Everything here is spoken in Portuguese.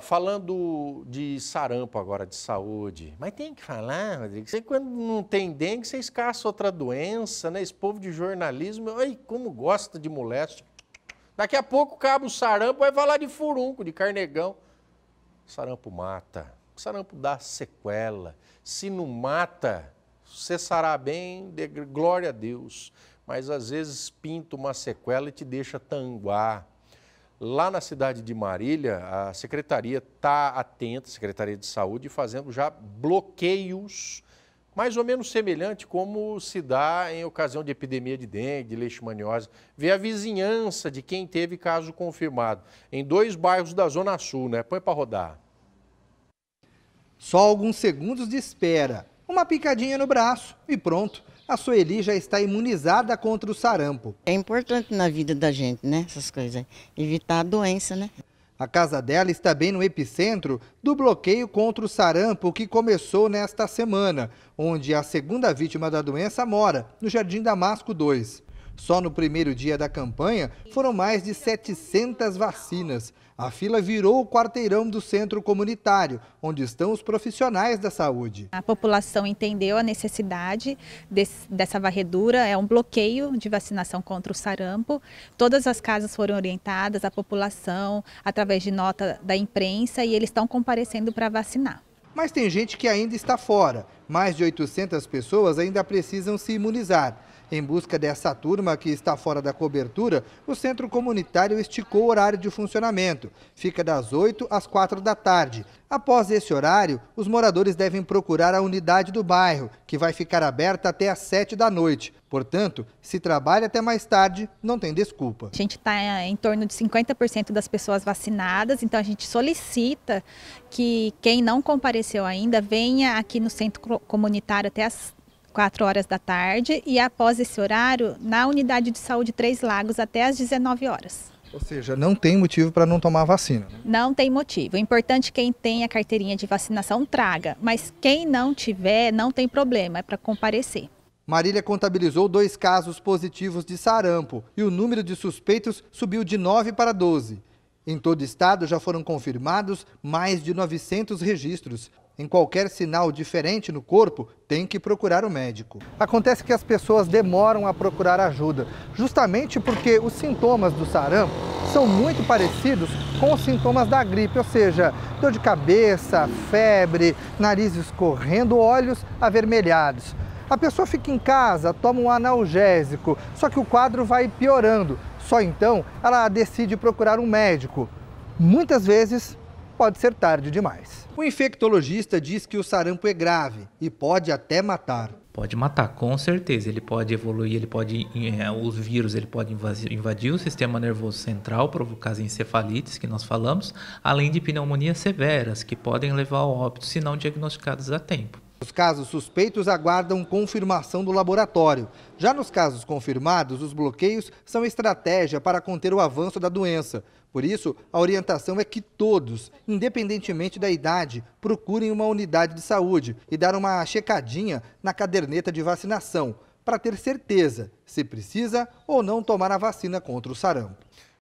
falando de sarampo agora, de saúde, mas tem que falar, Rodrigo, você quando não tem dengue, você escassa outra doença, né? Esse povo de jornalismo, ai, como gosta de moléstia. Daqui a pouco cabo sarampo vai falar de furunco, de carnegão. Sarampo mata, sarampo dá sequela. Se não mata, você sará bem, de glória a Deus. Mas às vezes pinta uma sequela e te deixa tanguar Lá na cidade de Marília, a secretaria está atenta, a Secretaria de Saúde, fazendo já bloqueios mais ou menos semelhante como se dá em ocasião de epidemia de dengue, de leishmaniose. Vê a vizinhança de quem teve caso confirmado em dois bairros da Zona Sul, né? Põe para rodar. Só alguns segundos de espera, uma picadinha no braço e pronto a Sueli já está imunizada contra o sarampo. É importante na vida da gente, né? Essas coisas. Evitar a doença, né? A casa dela está bem no epicentro do bloqueio contra o sarampo que começou nesta semana, onde a segunda vítima da doença mora, no Jardim Damasco 2. Só no primeiro dia da campanha foram mais de 700 vacinas. A fila virou o quarteirão do centro comunitário, onde estão os profissionais da saúde. A população entendeu a necessidade desse, dessa varredura, é um bloqueio de vacinação contra o sarampo. Todas as casas foram orientadas, a população, através de nota da imprensa, e eles estão comparecendo para vacinar. Mas tem gente que ainda está fora mais de 800 pessoas ainda precisam se imunizar. Em busca dessa turma que está fora da cobertura, o centro comunitário esticou o horário de funcionamento. Fica das 8 às 4 da tarde. Após esse horário, os moradores devem procurar a unidade do bairro, que vai ficar aberta até às 7 da noite. Portanto, se trabalha até mais tarde, não tem desculpa. A gente está eh, em torno de 50% das pessoas vacinadas, então a gente solicita que quem não compareceu ainda venha aqui no centro comunitário até as 4 horas da tarde e após esse horário na unidade de saúde Três Lagos até às 19 horas. Ou seja, não tem motivo para não tomar vacina. Né? Não tem motivo. O importante quem tem a carteirinha de vacinação traga, mas quem não tiver não tem problema, é para comparecer. Marília contabilizou dois casos positivos de sarampo e o número de suspeitos subiu de 9 para 12. Em todo o estado já foram confirmados mais de 900 registros. Em qualquer sinal diferente no corpo, tem que procurar o um médico. Acontece que as pessoas demoram a procurar ajuda, justamente porque os sintomas do sarampo são muito parecidos com os sintomas da gripe, ou seja, dor de cabeça, febre, nariz escorrendo, olhos avermelhados. A pessoa fica em casa, toma um analgésico, só que o quadro vai piorando. Só então ela decide procurar um médico. Muitas vezes pode ser tarde demais. O infectologista diz que o sarampo é grave e pode até matar. Pode matar, com certeza. Ele pode evoluir, ele pode. É, os vírus ele pode invadir, invadir o sistema nervoso central, provocar as encefalites que nós falamos, além de pneumonias severas, que podem levar ao óbito se não diagnosticadas a tempo. Os casos suspeitos aguardam confirmação do laboratório. Já nos casos confirmados, os bloqueios são estratégia para conter o avanço da doença. Por isso, a orientação é que todos, independentemente da idade, procurem uma unidade de saúde e dar uma checadinha na caderneta de vacinação para ter certeza se precisa ou não tomar a vacina contra o sarampo.